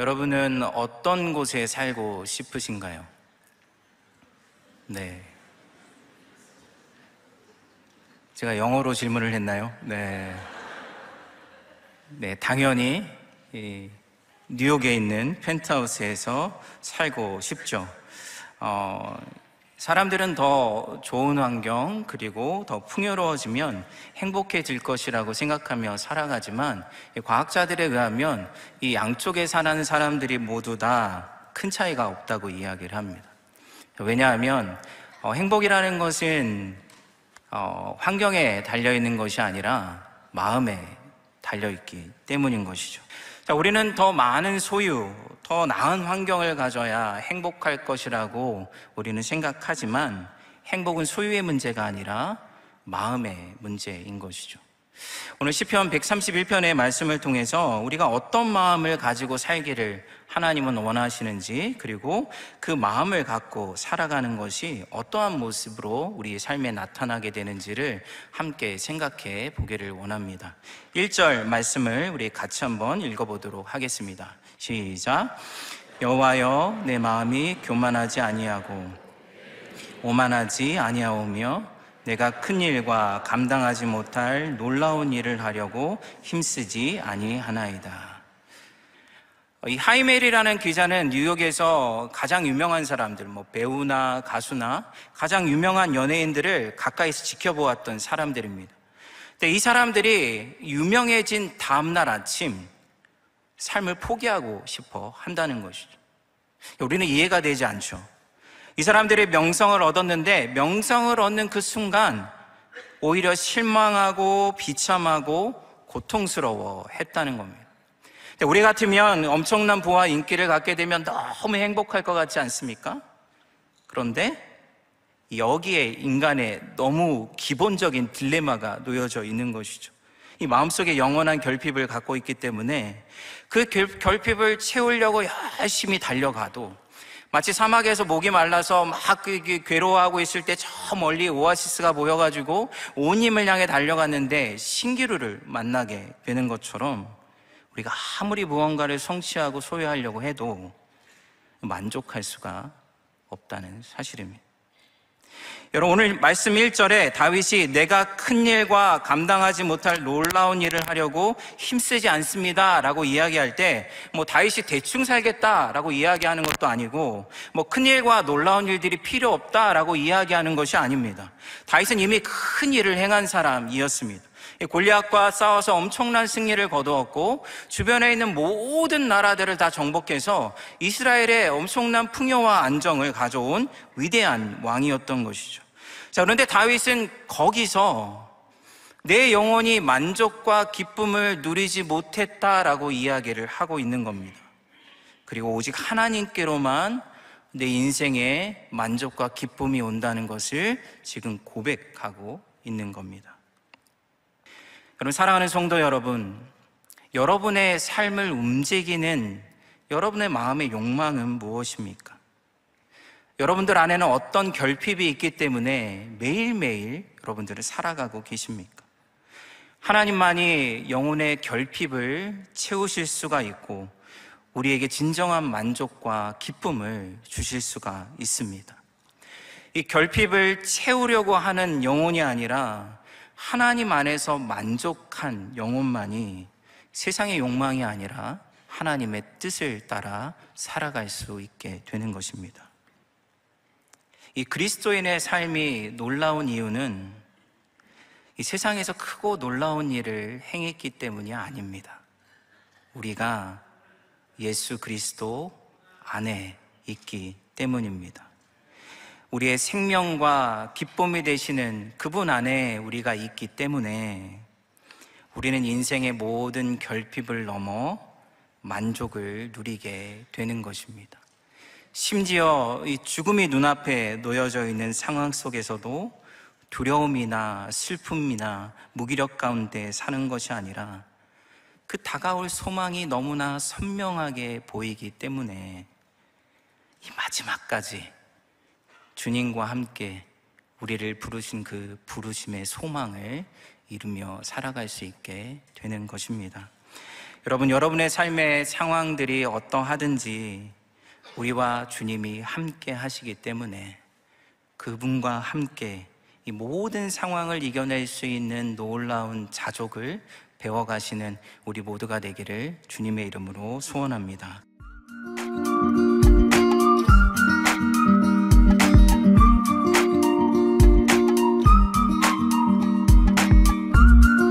여러분은 어떤 곳에 살고 싶으신가요? 네. 제가 영어로 질문을 했나요? 네. 네, 당연히 뉴욕에 있는 펜트하우스에서 살고 싶죠. 어, 사람들은 더 좋은 환경, 그리고 더 풍요로워지면 행복해질 것이라고 생각하며 살아가지만, 과학자들에 의하면 이 양쪽에 사는 사람들이 모두 다 큰 차이가 없다고 이야기를 합니다. 왜냐하면, 어, 행복이라는 것은, 어, 환경에 달려있는 것이 아니라 마음에 달려있기 때문인 것이죠. 우리는 더 많은 소유, 더 나은 환경을 가져야 행복할 것이라고 우리는 생각하지만 행복은 소유의 문제가 아니라 마음의 문제인 것이죠. 오늘 시편 131편의 말씀을 통해서 우리가 어떤 마음을 가지고 살기를 하나님은 원하시는지 그리고 그 마음을 갖고 살아가는 것이 어떠한 모습으로 우리 삶에 나타나게 되는지를 함께 생각해 보기를 원합니다. 1절 말씀을 우리 같이 한번 읽어 보도록 하겠습니다. 시작. 여호와여 내 마음이 교만하지 아니하고 오만하지 아니하오며 내가 큰 일과 감당하지 못할 놀라운 일을 하려고 힘쓰지 아니하나이다. 이 하이멜이라는 기자는 뉴욕에서 가장 유명한 사람들, 뭐 배우나 가수나 가장 유명한 연예인들을 가까이서 지켜보았던 사람들입니다. 근데 이 사람들이 유명해진 다음날 아침 삶을 포기하고 싶어 한다는 것이죠. 우리는 이해가 되지 않죠. 이 사람들이 명성을 얻었는데 명성을 얻는 그 순간 오히려 실망하고 비참하고 고통스러워 했다는 겁니다. 우리 같으면 엄청난 부와 인기를 갖게 되면 너무 행복할 것 같지 않습니까? 그런데 여기에 인간의 너무 기본적인 딜레마가 놓여져 있는 것이죠. 이 마음속에 영원한 결핍을 갖고 있기 때문에 그 결핍을 채우려고 열심히 달려가도 마치 사막에서 목이 말라서 막 그, 그 괴로워하고 있을 때 저 멀리 오아시스가 보여가지고 온 힘을 향해 달려갔는데 신기루를 만나게 되는 것처럼 우리가 아무리 무언가를 성취하고 소유하려고 해도 만족할 수가 없다는 사실입니다. 여러분 오늘 말씀 1절에 다윗이 내가 큰 일과 감당하지 못할 놀라운 일을 하려고 힘쓰지 않습니다라고 이야기할 때 뭐 다윗이 대충 살겠다라고 이야기하는 것도 아니고 뭐 큰 일과 놀라운 일들이 필요 없다라고 이야기하는 것이 아닙니다. 다윗은 이미 큰 일을 행한 사람이었습니다. 골리앗과 싸워서 엄청난 승리를 거두었고 주변에 있는 모든 나라들을 다 정복해서 이스라엘의 엄청난 풍요와 안정을 가져온 위대한 왕이었던 것이죠. 자, 그런데 다윗은 거기서 내 영혼이 만족과 기쁨을 누리지 못했다라고 이야기를 하고 있는 겁니다. 그리고 오직 하나님께로만 내 인생에 만족과 기쁨이 온다는 것을 지금 고백하고 있는 겁니다. 여러 사랑하는 성도 여러분, 여러분의 삶을 움직이는 여러분의 마음의 욕망은 무엇입니까? 여러분들 안에는 어떤 결핍이 있기 때문에 매일매일 여러분들을 살아가고 계십니까? 하나님만이 영혼의 결핍을 채우실 수가 있고 우리에게 진정한 만족과 기쁨을 주실 수가 있습니다. 이 결핍을 채우려고 하는 영혼이 아니라 하나님 안에서 만족한 영혼만이 세상의 욕망이 아니라 하나님의 뜻을 따라 살아갈 수 있게 되는 것입니다. 이 그리스도인의 삶이 놀라운 이유는 이 세상에서 크고 놀라운 일을 행했기 때문이 아닙니다. 우리가 예수 그리스도 안에 있기 때문입니다. 우리의 생명과 기쁨이 되시는 그분 안에 우리가 있기 때문에 우리는 인생의 모든 결핍을 넘어 만족을 누리게 되는 것입니다. 심지어 이 죽음이 눈앞에 놓여져 있는 상황 속에서도 두려움이나 슬픔이나 무기력 가운데 사는 것이 아니라 그 다가올 소망이 너무나 선명하게 보이기 때문에 이 마지막까지 주님과 함께 우리를 부르신 그 부르심의 소망을 이루며 살아갈 수 있게 되는 것입니다. 여러분, 여러분의 삶의 상황들이 어떠하든지 우리와 주님이 함께 하시기 때문에 그분과 함께 이 모든 상황을 이겨낼 수 있는 놀라운 자족을 배워가시는 우리 모두가 되기를 주님의 이름으로 소원합니다.